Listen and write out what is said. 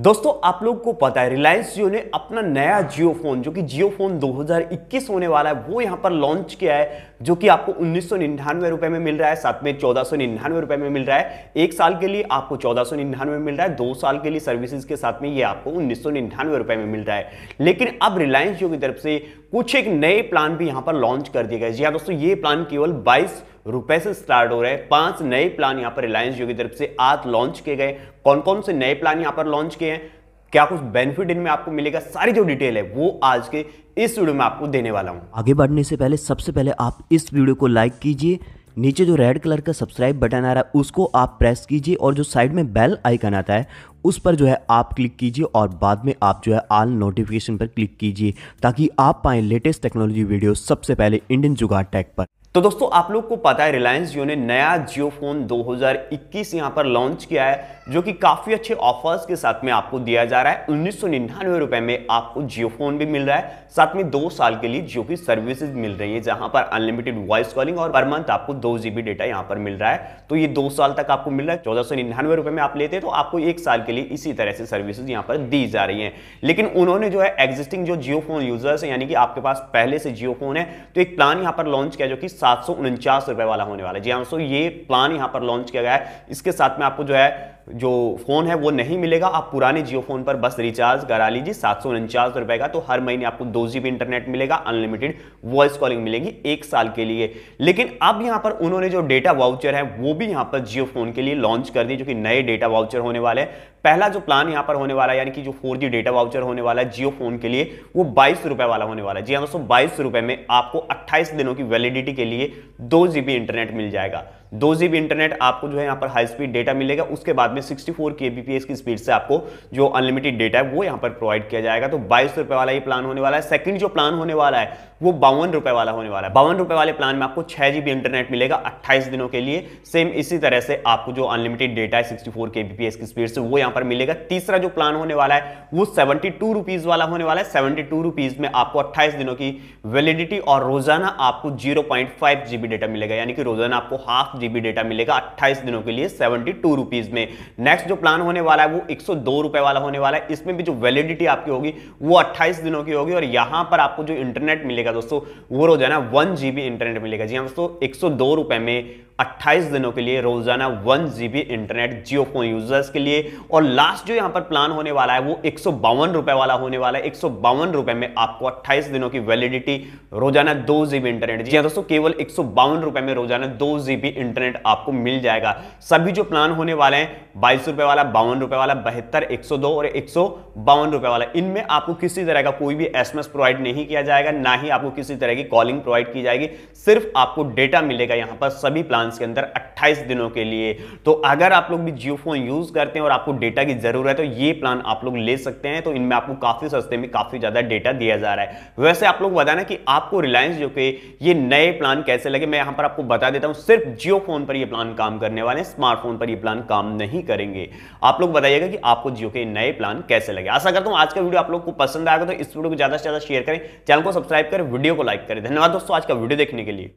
दोस्तों आप लोग को पता है रिलायंस जियो ने अपना नया जियो फोन जो कि जियो फोन 2021 होने वाला है वो यहां पर लॉन्च किया है जो कि आपको उन्नीस सौ रुपए में मिल रहा है साथ में चौदह सौ रुपए में मिल रहा है एक साल के लिए आपको चौदह सौ में मिल रहा है दो साल के लिए सर्विसेज के साथ में ये आपको उन्नीस सौ रुपए में मिल रहा है लेकिन अब रिलायंस जियो की तरफ से कुछ एक नए प्लान भी यहां पर लॉन्च कर दिया गया जी हाँ दोस्तों ये प्लान केवल बाईस रुपए से स्टार्ट हो रहे हैं पांच नए प्लान यहां पर रिलायंस जियो की तरफ से आज लॉन्च किए गए कौन कौन से नए प्लान यहां पर लॉन्च किए हैं क्या कुछ बेनिफिट इनमें आपको मिलेगा सारी जो डिटेल है वो आज के इस वीडियो में आपको देने वाला हूं आगे बढ़ने से पहले सबसे पहले आप इस वीडियो को लाइक कीजिए नीचे जो रेड कलर का सब्सक्राइब बटन आ रहा है उसको आप प्रेस कीजिए और जो साइड में बेल आइकन आता है उस पर जो है आप क्लिक कीजिए और बाद में आप जो है आल नोटिफिकेशन पर क्लिक कीजिए ताकि आप पाएं लेटेस्ट टेक्नोलॉजी वीडियो सबसे पहले इंडियन जुगाड़ टैग पर तो दोस्तों आप लोग को पता है रिलायंस जियो ने नया जियो फोन 2021 यहां पर लॉन्च किया है जो कि काफी अच्छे ऑफर्स के साथ में आपको दिया जा रहा है उन्नीस रुपए में आपको जियो फोन भी मिल रहा है साथ में दो साल के लिए जियो की सर्विसेज मिल रही है जहां पर अनलिमिटेड वॉइस कॉलिंग और पर मंथ आपको दो जीबी डेटा यहां पर मिल रहा है तो ये दो साल तक आपको मिल रहा है चौदह रुपए में आप लेते हैं तो आपको एक साल के लिए इसी तरह से सर्विसेज यहां पर दी जा रही है लेकिन उन्होंने जो है एग्जिस्टिंग जो जियो फोन यूजर्स है यानी कि आपके पास पहले से जियो फोन है तो एक प्लान यहां पर लॉन्च किया जो कि सात रुपए वाला होने वाला है जी हाँ दोस्तों ये प्लान यहाँ पर लॉन्च किया गया है इसके साथ में आपको जो है जो फ़ोन है वो नहीं मिलेगा आप पुराने जियो फ़ोन पर बस रिचार्ज करा लीजिए सात सौ उनचास रुपए का तो हर महीने आपको दो जी इंटरनेट मिलेगा अनलिमिटेड वॉइस कॉलिंग मिलेगी एक साल के लिए लेकिन अब यहां पर उन्होंने जो डेटा वाउचर है वो भी यहां पर जियो फ़ोन के लिए लॉन्च कर दिए जो कि नए डेटा वाउचर होने वाले हैं पहला जो प्लान यहां पर होने वाला है यानी कि जो फोर डेटा वाउचर होने वाला है जियो फ़ोन के लिए वो बाईस रुपए वाला होने वाला है जी हाँ दोस्तों बाईस रुपए में आपको अट्ठाईस दिनों की वैलिडिटी के लिए दो जीबी इंटरनेट मिल जाएगा दो जीबी इंटरनेट आपको जो है यहाँ पर हाई स्पीड डेटा मिलेगा उसके बाद में सिक्सटी फोर की स्पीड से आपको जो अनलिमिटेड डेटा है वो यहाँ पर प्रोवाइड किया जाएगा तो बाईस रुपए वाला ये प्लान होने वाला है सेकंड जो प्लान होने वाला है वो बावन रुपए वाला होने वाला है बावन रुपए वाले प्लान में आपको छह जीबी इंटरनेट मिलेगा अट्ठाईस दिनों के लिए सेम इसी तरह से आपको जो अनलिमिटेड डेटा है सिक्सटी फोर की स्पीड से वो यहाँ पर मिलेगा तीसरा जो प्लान होने वाला है वो सेवेंटी टू रुपीज़ वाला होने वाला है सेवेंटी टू रुपीज़ में आपको अट्ठाईस दिनों की वैलिडिटी और रोजाना आपको zero point five GB data मिलेगा यानी कि रोजाना आपको हाफ जीबी डेटा मिलेगा 28 दिनों के लिए सेवेंटी टू रुपीज में नेक्स्ट जो प्लान होने वाला है वो एक सौ दो रुपए वाला होने वाला है इसमें भी जो वैलिडिटी आपकी होगी वो अट्ठाईस दिनों की होगी और यहां पर आपको जो इंटरनेट मिलेगा दोस्तों वो रोजाना वन जीबी इंटरनेट मिलेगा जी हाँ दोस्तों एक रुपए में 28 दिनों के लिए रोजाना one G internet Jio phone users के लिए और लास्ट जो यहां पर प्लान होने वाला है वो एक रुपए वाला होने वाला है एक रुपए में आपको 28 दिनों की वैलिडिटी रोजाना दो जीबी इंटरनेट जी दोस्तों केवल एक रुपए में रोजाना दो जीबी इंटरनेट आपको मिल जाएगा सभी जो प्लान होने वाले हैं बाईस रुपए वाला बावन रुपए वाला बहत्तर एक और एक रुपए वाला इनमें आपको किसी तरह का कोई भी एस प्रोवाइड नहीं किया जाएगा ना ही आपको किसी तरह की कॉलिंग प्रोवाइड की जाएगी सिर्फ आपको डेटा मिलेगा यहां पर सभी प्लान एडवांस के अंदर 28 दिनों के लिए तो अगर आप लोग भी जियो फोन यूज करते हैं और आपको डेटा की जरूरत है तो ये प्लान आप लोग ले सकते हैं तो इनमें आपको काफी सस्ते में काफी ज्यादा डेटा दिया जा रहा है वैसे आप लोग बताना कि आपको रिलायंस जो के ये नए प्लान कैसे लगे मैं यहां पर आपको बता देता हूं सिर्फ जियो फोन पर यह प्लान काम करने वाले स्मार्टफोन पर यह प्लान काम नहीं करेंगे आप लोग बताइएगा कि आपको जियो के नए प्लान कैसे लगे आशा करता हूं आज का वीडियो आप लोग को पसंद आएगा तो इस वीडियो को ज्यादा से ज्यादा शेयर करें चैनल को सब्सक्राइब करें वीडियो को लाइक करें धन्यवाद दोस्तों आज का वीडियो देखने के लिए